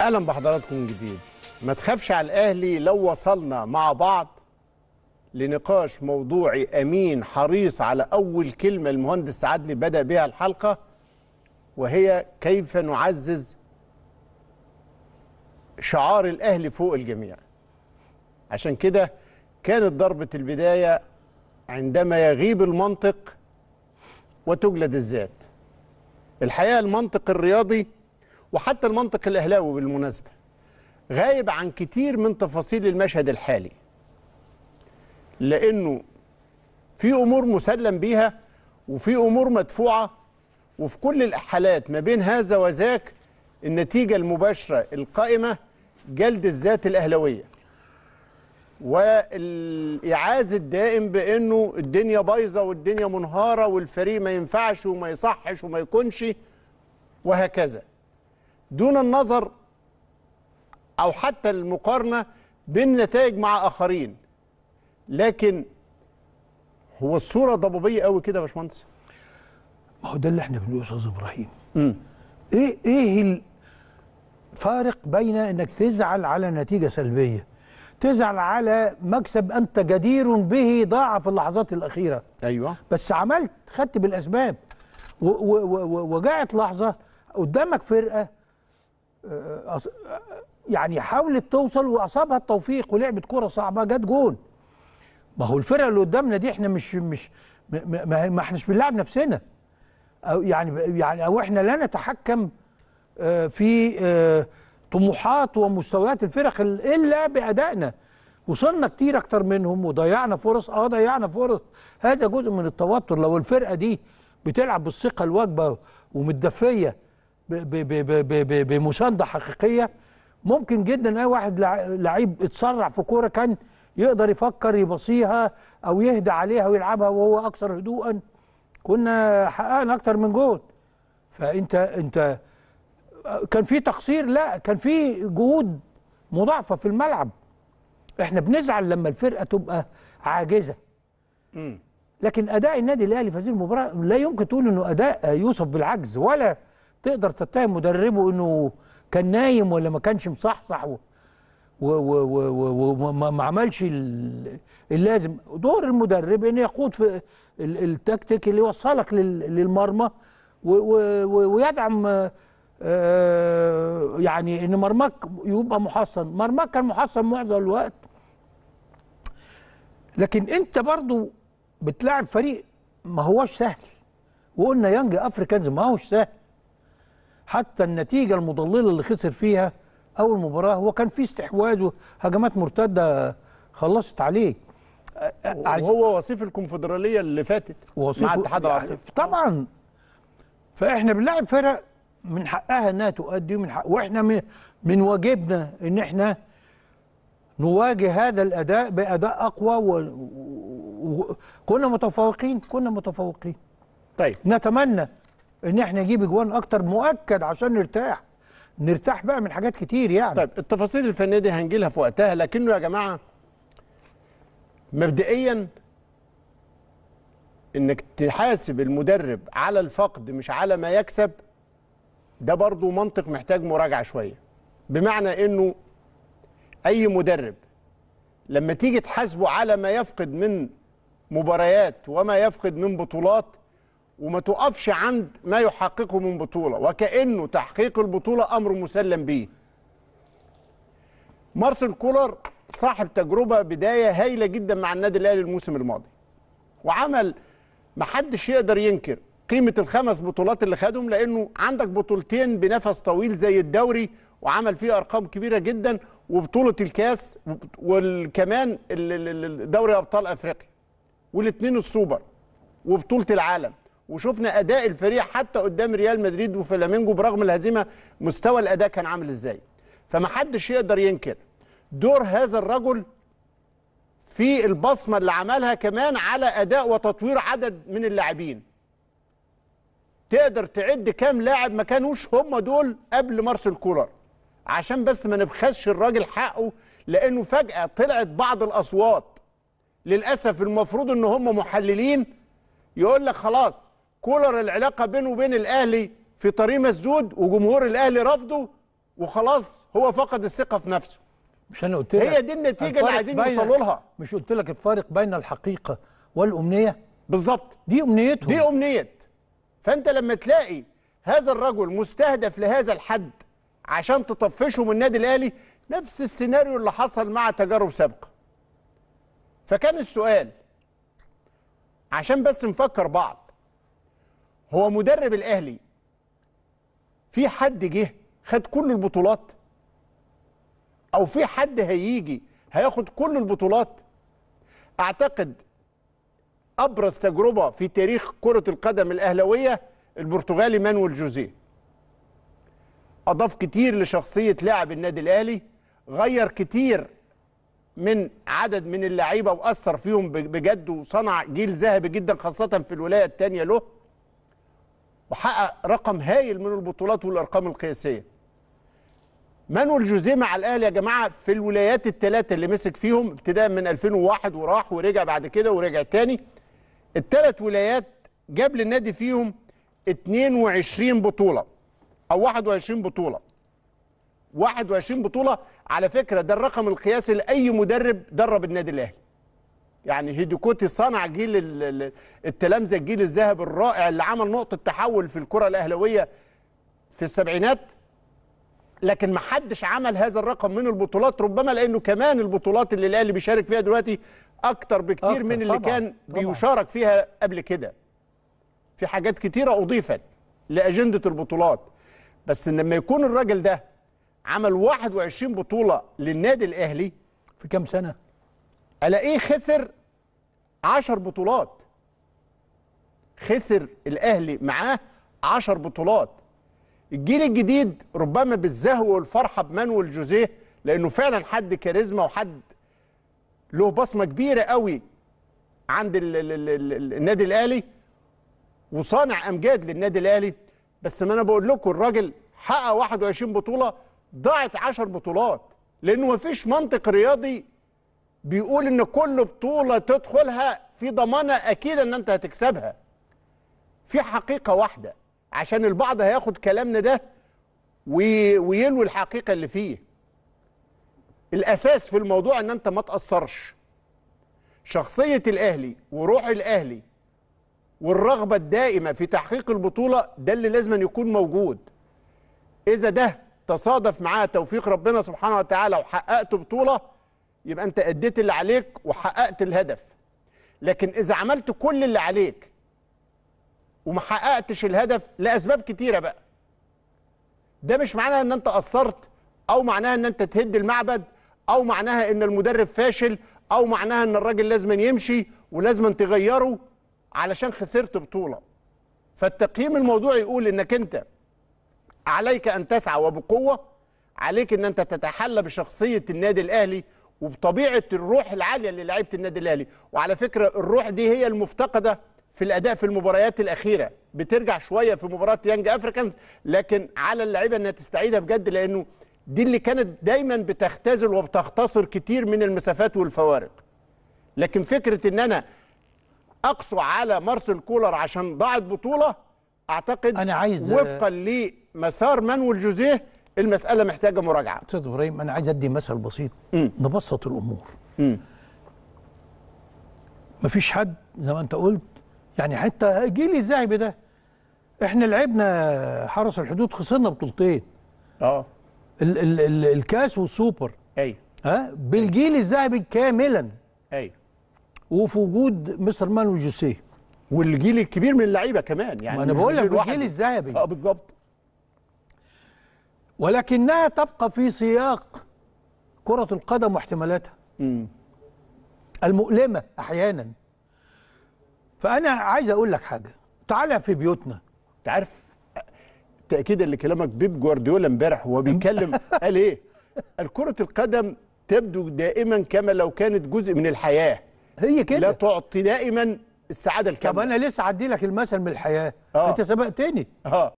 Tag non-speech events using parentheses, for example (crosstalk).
اهلا بحضراتكم من جديد ما تخافش على الاهلي لو وصلنا مع بعض لنقاش موضوعي امين حريص على اول كلمه المهندس عدلي بدا بها الحلقه وهي كيف نعزز شعار الاهلي فوق الجميع عشان كده كانت ضربه البدايه عندما يغيب المنطق وتجلد الذات الحقيقه المنطق الرياضي وحتى المنطق الاهلاوي بالمناسبه غايب عن كتير من تفاصيل المشهد الحالي لانه في امور مسلم بيها وفي امور مدفوعه وفي كل الحالات ما بين هذا وذاك النتيجه المباشره القائمه جلد الذات الاهلاويه والايعاز الدائم بانه الدنيا بايظه والدنيا منهاره والفريق ما ينفعش وما يصحش وما يكونش وهكذا دون النظر أو حتى المقارنة بين نتائج مع آخرين لكن هو الصورة ضبابية قوي كده يا باشمهندس ما هو ده اللي احنا بنقوله يا أستاذ إبراهيم م. إيه إيه الفارق بين إنك تزعل على نتيجة سلبية تزعل على مكسب أنت جدير به ضاع في اللحظات الأخيرة أيوة بس عملت خدت بالأسباب وجاءت لحظة قدامك فرقة يعني حاولت توصل واصابها التوفيق ولعبت كره صعبه جت جون ما هو الفرقه اللي قدامنا دي احنا مش مش ما, ما احناش بنلعب نفسنا او يعني يعني او احنا لا نتحكم آه، في آه، طموحات ومستويات الفرق الا بادائنا وصلنا كتير اكتر منهم وضيعنا فرص اه ضيعنا فرص هذا جزء من التوتر لو الفرقه دي بتلعب بالثقه الواجبه ومتدفيه بمسانده حقيقيه ممكن جدا اي واحد لعيب اتسرع في كوره كان يقدر يفكر يبصيها او يهدى عليها ويلعبها وهو اكثر هدوءا كنا حققنا اكثر من جول فانت انت كان في تقصير لا كان في جهود مضاعفه في الملعب احنا بنزعل لما الفرقه تبقى عاجزه لكن اداء النادي الاهلي في هذه المباراه لا يمكن تقول انه اداء يوصف بالعجز ولا تقدر تتهم مدربه انه كان نايم ولا ما كانش مصحصح وما عملش اللازم دور المدرب ان يقود في التكتيك اللي يوصلك للمرمى ويدعم آه، يعني ان مرماك يبقى محصن مرماك كان محصن معظم الوقت لكن انت برضو بتلاعب فريق ما هوش سهل وقلنا يانج افريكانز ما هوش سهل حتى النتيجة المضللة اللي خسر فيها أول مباراة هو كان في استحواذ وهجمات مرتدة خلصت عليه وهو وصيف الكونفدرالية اللي فاتت مع اتحاد يعني العاصمه طبعا فإحنا بنلاعب فرق من حقها إنها تؤدي من حق وإحنا من, من واجبنا إن إحنا نواجه هذا الأداء بأداء أقوى و... و... متفوقين كنا متفوقين طيب نتمنى ان احنا نجيب اجوان اكتر مؤكد عشان نرتاح نرتاح بقى من حاجات كتير يعني طيب التفاصيل الفنيه دي هنجي لها في وقتها لكنه يا جماعه مبدئيا انك تحاسب المدرب على الفقد مش على ما يكسب ده برضو منطق محتاج مراجعه شويه بمعنى انه اي مدرب لما تيجي تحاسبه على ما يفقد من مباريات وما يفقد من بطولات وما تقفش عند ما يحققه من بطولة وكأنه تحقيق البطولة أمر مسلم به مارسيل كولر صاحب تجربة بداية هايلة جدا مع النادي الأهلي الموسم الماضي وعمل محدش يقدر ينكر قيمة الخمس بطولات اللي خدهم لأنه عندك بطولتين بنفس طويل زي الدوري وعمل فيه أرقام كبيرة جدا وبطولة الكاس وكمان دوري أبطال أفريقيا والاثنين السوبر وبطولة العالم وشفنا اداء الفريق حتى قدام ريال مدريد وفلامينجو برغم الهزيمه مستوى الاداء كان عامل ازاي فمحدش يقدر ينكر دور هذا الرجل في البصمه اللي عملها كمان على اداء وتطوير عدد من اللاعبين تقدر تعد كام لاعب ما كانوش هم دول قبل مارسيل كولر عشان بس ما نبخسش الراجل حقه لانه فجاه طلعت بعض الاصوات للاسف المفروض ان هم محللين يقول لك خلاص كولر العلاقه بينه وبين الاهلي في طريق مسدود وجمهور الاهلي رافضه وخلاص هو فقد الثقه في نفسه مش انا قلت لك هي دي النتيجه اللي عايزين يوصلوا لها مش قلت لك الفارق بين الحقيقه والامنيه بالظبط دي امنيتهم دي امنيه فانت لما تلاقي هذا الرجل مستهدف لهذا الحد عشان تطفشه من النادي الاهلي نفس السيناريو اللي حصل مع تجارب سابقه فكان السؤال عشان بس نفكر بعض هو مدرب الاهلي في حد جه خد كل البطولات او في حد هيجي هياخد كل البطولات اعتقد ابرز تجربه في تاريخ كره القدم الاهلاويه البرتغالي مانويل جوزيه اضاف كتير لشخصيه لاعب النادي الاهلي غير كتير من عدد من اللعيبه واثر فيهم بجد وصنع جيل ذهبي جدا خاصه في الولايه الثانيه له وحقق رقم هايل من البطولات والارقام القياسيه مانويل جوزيه مع الاهلي يا جماعه في الولايات الثلاثه اللي مسك فيهم ابتداء من 2001 وراح ورجع بعد كده ورجع تاني الثلاث ولايات جاب للنادي فيهم 22 بطوله او 21 بطوله 21 بطوله على فكره ده الرقم القياسي لاي مدرب درب النادي الاهلي يعني هيديكوتي صنع جيل التلامذه الجيل الذهبي الرائع اللي عمل نقطه تحول في الكره الاهلاويه في السبعينات لكن ما حدش عمل هذا الرقم من البطولات ربما لانه كمان البطولات اللي الاهلي بيشارك فيها دلوقتي اكتر بكتير أكتر من اللي طبعًا كان بيشارك فيها قبل كده في حاجات كتيره اضيفت لاجنده البطولات بس لما يكون الراجل ده عمل 21 بطوله للنادي الاهلي في كام سنه الاقيه خسر 10 بطولات خسر الاهلي معاه 10 بطولات الجيل الجديد ربما بالزهو والفرحه بمانويل جوزيه لانه فعلا حد كاريزما وحد له بصمه كبيره قوي عند الـ الـ الـ النادي الاهلي وصانع امجاد للنادي الاهلي بس ما انا بقول لكم الراجل حقق 21 بطوله ضاعت 10 بطولات لانه ما فيش منطق رياضي بيقول ان كل بطوله تدخلها في ضمانه اكيد ان انت هتكسبها في حقيقه واحده عشان البعض هياخد كلامنا ده ويلوي الحقيقه اللي فيه الاساس في الموضوع ان انت ما تاثرش شخصيه الاهلي وروح الاهلي والرغبه الدائمه في تحقيق البطوله ده اللي لازم أن يكون موجود اذا ده تصادف معاه توفيق ربنا سبحانه وتعالى وحققت بطوله يبقى انت اديت اللي عليك وحققت الهدف لكن اذا عملت كل اللي عليك وما حققتش الهدف لاسباب كتيره بقى ده مش معناها ان انت قصرت او معناها ان انت تهد المعبد او معناها ان المدرب فاشل او معناها ان الراجل لازم يمشي ولازم تغيره علشان خسرت بطوله فالتقييم الموضوع يقول انك انت عليك ان تسعى وبقوه عليك ان انت تتحلى بشخصيه النادي الاهلي وبطبيعه الروح العاليه اللي لعيبه النادي الاهلي وعلى فكره الروح دي هي المفتقده في الاداء في المباريات الاخيره بترجع شويه في مباراه يانج افريكانز لكن على اللعيبه انها تستعيدها بجد لانه دي اللي كانت دايما بتختزل وبتختصر كتير من المسافات والفوارق لكن فكره ان انا اقسو على مارسيل كولر عشان ضاعت بطوله اعتقد انا عايز وفقا لمسار مانويل جوزيه المساله محتاجه مراجعه استاذ ابراهيم انا عايز ادي مثل بسيط م. نبسط الامور م. مفيش حد زي ما انت قلت يعني حتى الجيل الذهبي ده احنا لعبنا حرس الحدود خسرنا بطولتين اه ال ال ال الكاس والسوبر ايوه ها بالجيل الذهبي كاملا ايوه وفي وجود مستر مان وجوسيه والجيل الكبير من اللعيبه كمان يعني ما انا بقول لك الجيل الذهبي اه بالظبط ولكنها تبقى في سياق كرة القدم واحتمالاتها مم. المؤلمة أحيانا فأنا عايز أقول لك حاجة تعالى في بيوتنا أنت عارف تأكيدا لكلامك بيب جوارديولا امبارح وهو بيتكلم (laughs) قال إيه؟ الكرة القدم تبدو دائما كما لو كانت جزء من الحياة هي كده لا تعطي دائما السعادة الكاملة طب أنا لسه عدي لك المثل من الحياة آه. أنت سبقتني آه.